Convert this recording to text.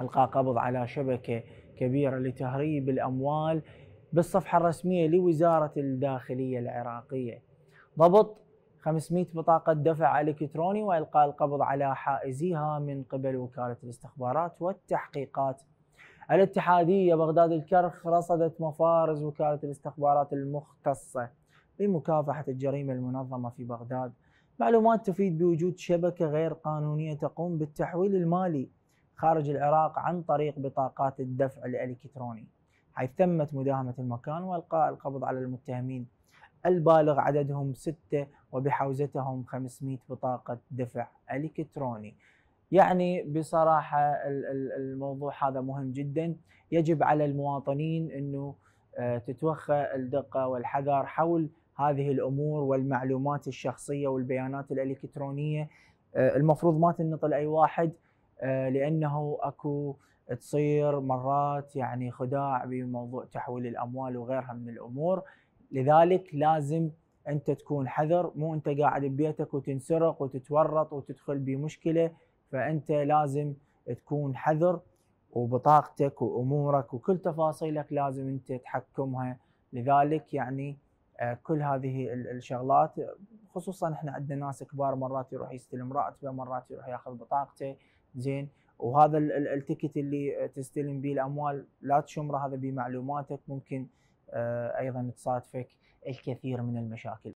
القى قبض على شبكه كبيره لتهريب الاموال بالصفحه الرسميه لوزاره الداخليه العراقيه. ضبط 500 بطاقه دفع الكتروني والقاء القبض على حائزيها من قبل وكاله الاستخبارات والتحقيقات. الاتحاديه بغداد الكرخ رصدت مفارز وكاله الاستخبارات المختصه بمكافحه الجريمه المنظمه في بغداد. معلومات تفيد بوجود شبكه غير قانونيه تقوم بالتحويل المالي خارج العراق عن طريق بطاقات الدفع الالكتروني حيث تمت مداهمه المكان والقاء القبض على المتهمين البالغ عددهم ستة وبحوزتهم 500 بطاقة دفع إلكتروني يعني بصراحة الموضوع هذا مهم جدا يجب على المواطنين أنه آه، تتوخى الدقة والحذر حول هذه الأمور والمعلومات الشخصية والبيانات الإلكترونية آه، المفروض ما تنطل أي واحد آه، لانه اكو تصير مرات يعني خداع بموضوع تحويل الاموال وغيرها من الامور لذلك لازم انت تكون حذر مو انت قاعد ببيتك وتنسرق وتتورط وتدخل بمشكله فانت لازم تكون حذر وبطاقتك وامورك وكل تفاصيلك لازم انت تحكمها لذلك يعني آه، كل هذه الشغلات خصوصا احنا عندنا ناس كبار مرات يروح يستلم راتبه مرات يروح ياخذ بطاقته زين وهذا التكت اللي تستلم به الاموال لا تشمره هذا بمعلوماتك ممكن آه، ايضا تصادفك الكثير من المشاكل